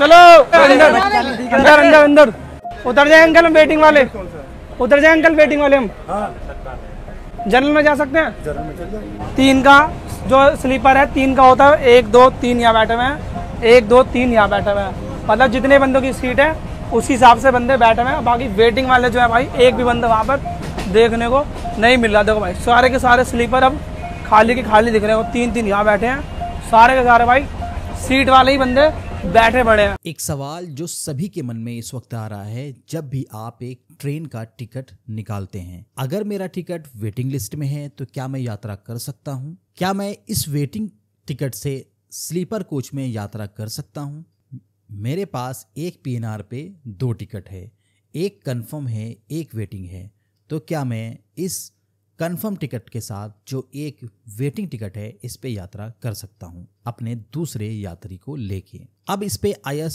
चलो अंदर अंदर अंदर अंदर उतर जाए अंकल हम वेटिंग वाले उतर जाए अंकल वेटिंग वाले हम जनरल में जा सकते हैं तीन का जो स्लीपर है तीन का होता है एक दो तीन यहाँ बैठे हुए हैं एक दो तीन यहाँ बैठे हुए हैं मतलब जितने बंदों की सीट है उसी हिसाब से बंदे बैठे हुए हैं बाकी वेटिंग वाले जो है भाई एक भी बंदा वहाँ पर देखने को नहीं मिल रहा देखो भाई सारे के सारे स्लीपर अब खाली के खाली दिख रहे हो तीन तीन यहाँ बैठे हैं सारे के सारे भाई सीट वाले ही बंदे बैठे पड़े हैं एक सवाल जो सभी के मन में इस वक्त आ रहा है जब भी आप एक ट्रेन का टिकट निकालते हैं अगर मेरा टिकट वेटिंग लिस्ट में है तो क्या मैं यात्रा कर सकता हूँ क्या मैं इस वेटिंग टिकट से स्लीपर कोच में यात्रा कर सकता हूँ मेरे पास एक पीएनआर पे दो टिकट है एक कंफर्म है एक वेटिंग है तो क्या मैं इस कंफर्म टिकट के साथ जो एक वेटिंग टिकट है इस पे यात्रा कर सकता हूँ अपने दूसरे यात्री को लेके अब इस पे आई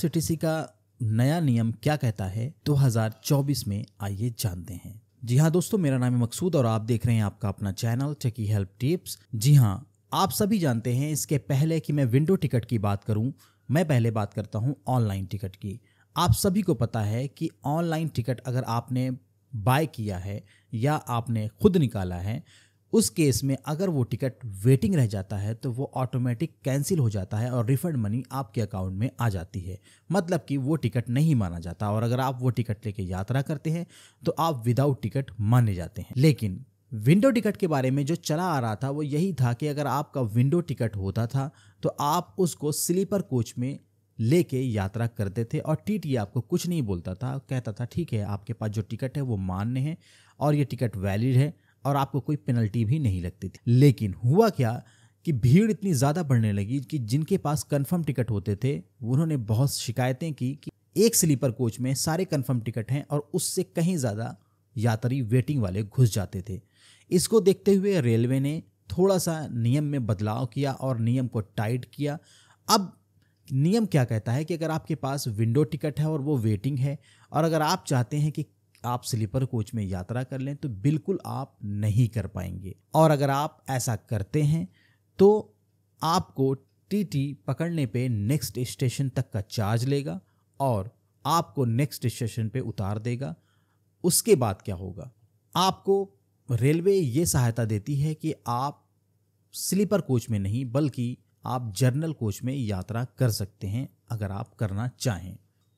का नया नियम क्या कहता है 2024 में आइए जानते हैं जी हाँ दोस्तों मेरा नाम है मकसूद और आप देख रहे हैं आपका अपना चैनल चकी हेल्प टिप्स जी हाँ आप सभी जानते हैं इसके पहले कि मैं विंडो टिकट की बात करूं मैं पहले बात करता हूं ऑनलाइन टिकट की आप सभी को पता है कि ऑनलाइन टिकट अगर आपने बाय किया है या आपने खुद निकाला है उस केस में अगर वो टिकट वेटिंग रह जाता है तो वो ऑटोमेटिक कैंसिल हो जाता है और रिफंड मनी आपके अकाउंट में आ जाती है मतलब कि वो टिकट नहीं माना जाता और अगर आप वो टिकट लेके यात्रा करते हैं तो आप विदाउट टिकट माने जाते हैं लेकिन विंडो टिकट के बारे में जो चला आ रहा था वो यही था कि अगर आपका विंडो टिकट होता था तो आप उसको स्लीपर कोच में लेके यात्रा करते थे और टीटी आपको कुछ नहीं बोलता था कहता था ठीक है आपके पास जो टिकट है वो मान्य है और ये टिकट वैलिड है और आपको कोई पेनल्टी भी नहीं लगती थी लेकिन हुआ क्या कि भीड़ इतनी ज़्यादा बढ़ने लगी कि जिनके पास कन्फर्म टिकट होते थे उन्होंने बहुत शिकायतें की कि एक स्लीपर कोच में सारे कन्फर्म टिकट हैं और उससे कहीं ज़्यादा यात्री वेटिंग वाले घुस जाते थे इसको देखते हुए रेलवे ने थोड़ा सा नियम में बदलाव किया और नियम को टाइट किया अब नियम क्या कहता है कि अगर आपके पास विंडो टिकट है और वो वेटिंग है और अगर आप चाहते हैं कि आप स्लीपर कोच में यात्रा कर लें तो बिल्कुल आप नहीं कर पाएंगे और अगर आप ऐसा करते हैं तो आपको टीटी पकड़ने पे नेक्स्ट स्टेशन तक का चार्ज लेगा और आपको नेक्स्ट स्टेशन पे उतार देगा उसके बाद क्या होगा आपको रेलवे ये सहायता देती है कि आप स्लीपर कोच में नहीं बल्कि आप जर्नल कोच में यात्रा कर सकते हैं अगर आप करना चाहें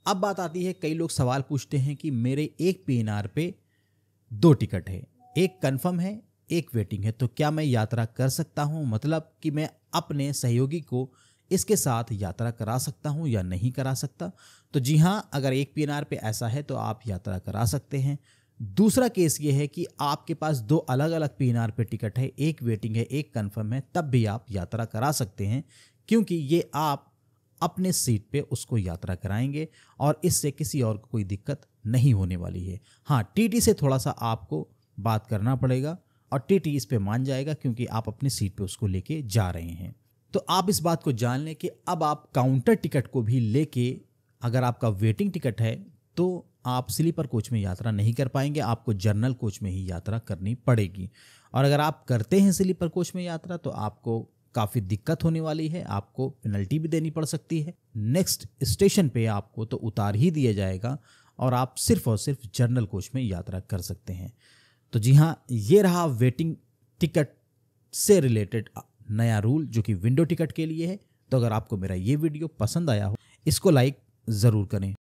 अब बात आती है कई लोग सवाल पूछते हैं कि मेरे एक पी पे दो टिकट है एक कन्फर्म है एक वेटिंग है तो क्या मैं यात्रा कर सकता हूँ मतलब कि मैं अपने सहयोगी को इसके साथ यात्रा करा सकता हूँ या नहीं करा सकता तो जी हाँ अगर एक पी पे ऐसा है तो आप यात्रा करा सकते हैं दूसरा केस ये है कि आपके पास दो अलग अलग पी एन पे टिकट है एक वेटिंग है एक कंफर्म है तब भी आप यात्रा करा सकते हैं क्योंकि ये आप अपने सीट पे उसको यात्रा कराएंगे और इससे किसी और को कोई दिक्कत नहीं होने वाली है हाँ टीटी से थोड़ा सा आपको बात करना पड़ेगा और टीटी इस पे मान जाएगा क्योंकि आप अपने सीट पे उसको लेके जा रहे हैं तो आप इस बात को जान लें कि अब आप काउंटर टिकट को भी लेके अगर आपका वेटिंग टिकट है तो आप स्लीपर कोच में यात्रा नहीं कर पाएंगे आपको जर्नल कोच में ही यात्रा करनी पड़ेगी और अगर आप करते हैं स्लीपर कोच में यात्रा तो आपको काफ़ी दिक्कत होने वाली है आपको पेनल्टी भी देनी पड़ सकती है नेक्स्ट स्टेशन पे आपको तो उतार ही दिया जाएगा और आप सिर्फ और सिर्फ जर्नल कोच में यात्रा कर सकते हैं तो जी हाँ ये रहा वेटिंग टिकट से रिलेटेड नया रूल जो कि विंडो टिकट के लिए है तो अगर आपको मेरा ये वीडियो पसंद आया हो इसको लाइक ज़रूर करें